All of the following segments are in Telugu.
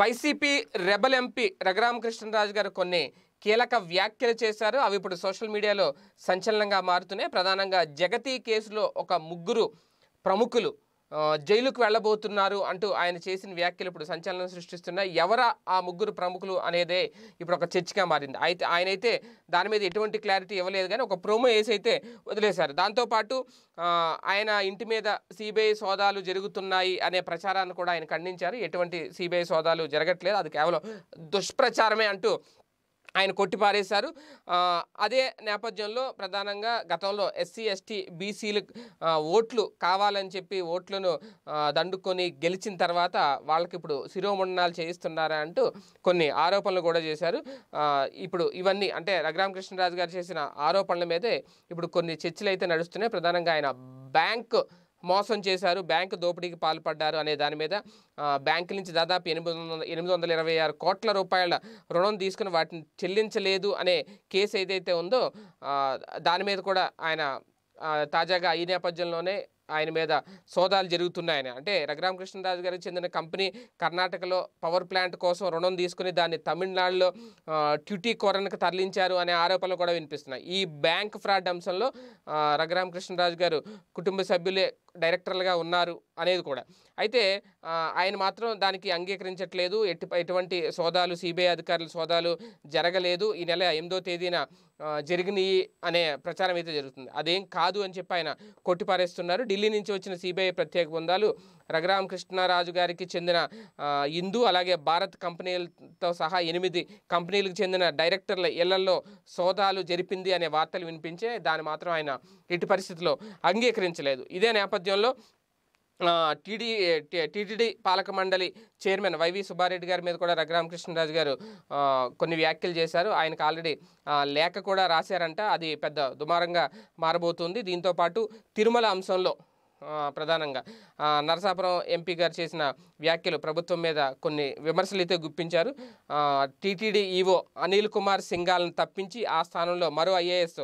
వైసీపీ రెబల్ ఎంపీ రఘురామకృష్ణరాజు గారు కొన్ని కీలక వ్యాఖ్యలు చేశారు అవి ఇప్పుడు సోషల్ మీడియాలో సంచలనంగా మారుతున్నాయి ప్రధానంగా జగతి కేసులో ఒక ముగ్గురు ప్రముఖులు జైలుకు వెళ్ళబోతున్నారు అంటూ ఆయన చేసిన వ్యాఖ్యలు ఇప్పుడు సంచలనం సృష్టిస్తున్నాయి ఎవర ఆ ముగ్గురు ప్రముఖులు అనేదే ఇప్పుడు ఒక చర్చగా మారింది అయితే ఆయనైతే దాని మీద ఎటువంటి క్లారిటీ ఇవ్వలేదు కానీ ఒక ప్రోమో వేసి అయితే వదిలేశారు దాంతోపాటు ఆయన ఇంటి మీద సిబిఐ సోదాలు జరుగుతున్నాయి అనే ప్రచారాన్ని కూడా ఆయన ఖండించారు ఎటువంటి సిబిఐ సోదాలు జరగట్లేదు అది కేవలం దుష్ప్రచారమే అంటూ ఆయన కొట్టిపారేశారు అదే నేపథ్యంలో ప్రధానంగా గతంలో ఎస్సీ ఎస్టీ బీసీలు ఓట్లు కావాలని చెప్పి ఓట్లను దండుకొని గెలిచిన తర్వాత వాళ్ళకి ఇప్పుడు శిరోమండనాలు చేయిస్తున్నారా అంటూ కొన్ని ఆరోపణలు కూడా చేశారు ఇప్పుడు ఇవన్నీ అంటే రఘురామకృష్ణరాజు గారు చేసిన ఆరోపణల మీదే ఇప్పుడు కొన్ని చర్చలు అయితే నడుస్తున్నాయి ప్రధానంగా ఆయన బ్యాంకు మోసం చేశారు బ్యాంకు దోపిడీకి పాల్పడ్డారు అనే దాని మీద బ్యాంకు నుంచి దాదాపు ఎనిమిది వందల ఎనిమిది వందల ఇరవై ఆరు కోట్ల రూపాయల రుణం తీసుకుని వాటిని చెల్లించలేదు అనే కేసు ఏదైతే ఉందో దాని మీద కూడా ఆయన తాజాగా ఈ నేపథ్యంలోనే ఆయన మీద సోదాలు జరుగుతున్నాయని అంటే రఘురామకృష్ణరాజు గారికి చెందిన కంపెనీ కర్ణాటకలో పవర్ ప్లాంట్ కోసం రుణం తీసుకుని దాన్ని తమిళనాడులో ట్యూటీ కోరణకు తరలించారు అనే ఆరోపణలు కూడా వినిపిస్తున్నాయి ఈ బ్యాంక్ ఫ్రాడ్ అంశంలో రఘురామకృష్ణరాజు కృష్ణరాజు గారు కుటుంబ సభ్యులే డైరెక్టర్లుగా ఉన్నారు అనేది కూడా అయితే ఆయన మాత్రం దానికి అంగీకరించట్లేదు ఎట్టి ఎటువంటి సోదాలు సిబిఐ అధికారుల సోదాలు జరగలేదు ఈ నెల ఎనిమిదో తేదీన జరిగినాయి అనే ప్రచారం అయితే జరుగుతుంది అదేం కాదు అని చెప్పి ఆయన కొట్టిపారేస్తున్నారు ఢిల్లీ నుంచి వచ్చిన సిబిఐ ప్రత్యేక బృందాలు రఘురామ కృష్ణరాజు గారికి చెందిన ఇందు అలాగే భారత్ కంపెనీలతో సహా ఎనిమిది కంపెనీలకు చెందిన డైరెక్టర్ల ఇళ్లలో సోదాలు జరిపింది అనే వార్తలు వినిపించే దాన్ని మాత్రం ఆయన ఇటు పరిస్థితిలో అంగీకరించలేదు ఇదే నేపథ్యంలో టీడీ టీటీడీ పాలక మండలి చైర్మన్ వైవి సుబ్బారెడ్డి గారి మీద కూడా రఘురామకృష్ణరాజు గారు కొన్ని వ్యాఖ్యలు చేశారు ఆయనకు ఆల్రెడీ లేఖ కూడా రాశారంట అది పెద్ద దుమారంగా మారబోతుంది దీంతోపాటు తిరుమల అంశంలో ప్రధానంగా నరసాపురం ఎంపీ గారు చేసిన వ్యాఖ్యలు ప్రభుత్వం మీద కొన్ని విమర్శలు అయితే గుప్పించారు టీటీడీ ఈవో అనిల్ కుమార్ సింఘాలను తప్పించి ఆ స్థానంలో మరో ఐఏఎస్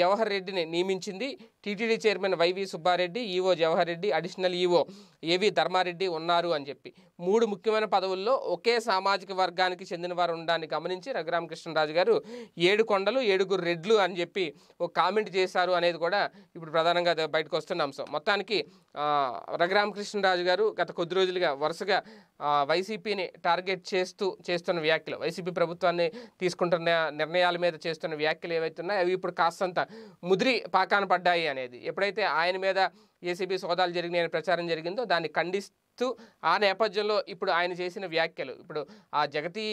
జవహర్ రెడ్డిని నియమించింది TTD chairman YV Subba Reddy EO Jawahar Reddy additional EO AV Dharma Reddy ఉన్నారు అని చెప్పి మూడు ముఖ్యమైన పదవుల్లో ఒకే సామాజిక వర్గానికి చెందిన వారు ఉండడాన్ని గమనించి రఘురామకృష్ణరాజు గారు ఏడు కొండలు ఏడుగురు రెడ్లు అని చెప్పి ఒక కామెంట్ చేశారు అనేది కూడా ఇప్పుడు ప్రధానంగా బయటకు వస్తున్న అంశం మొత్తానికి రఘురామకృష్ణరాజు గారు గత కొద్ది రోజులుగా వరుసగా వైసీపీని టార్గెట్ చేస్తూ చేస్తున్న వ్యాఖ్యలు వైసీపీ ప్రభుత్వాన్ని తీసుకుంటున్న నిర్ణయాల మీద చేస్తున్న వ్యాఖ్యలు ఏవైతున్నాయో అవి ఇప్పుడు కాస్తంత ముదిరి పాకాన పడ్డాయి అని అనేది ఎప్పుడైతే ఆయన మీద ఏసీబీ సోదాలు జరిగినాయని ప్రచారం జరిగిందో దాన్ని ఖండిస్తూ ఆ నేపథ్యంలో ఇప్పుడు ఆయన చేసిన వ్యాఖ్యలు ఇప్పుడు ఆ జగతి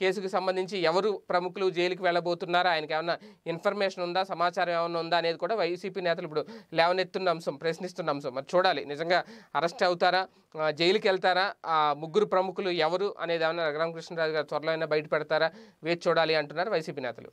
కేసుకు సంబంధించి ఎవరు ప్రముఖులు జైలుకి వెళ్ళబోతున్నారా ఆయనకి ఏమైనా ఇన్ఫర్మేషన్ ఉందా సమాచారం ఏమైనా ఉందా అనేది కూడా వైసీపీ నేతలు ఇప్పుడు లేవనెత్తున్న అంశం ప్రశ్నిస్తున్న అంశం మరి చూడాలి నిజంగా అరెస్ట్ అవుతారా జైలుకి వెళ్తారా ఆ ముగ్గురు ప్రముఖులు ఎవరు అనేది ఏమైనా రఘురామకృష్ణరాజు గారు త్వరలో అయినా బయటపెడతారా వేచి చూడాలి అంటున్నారు వైసీపీ నేతలు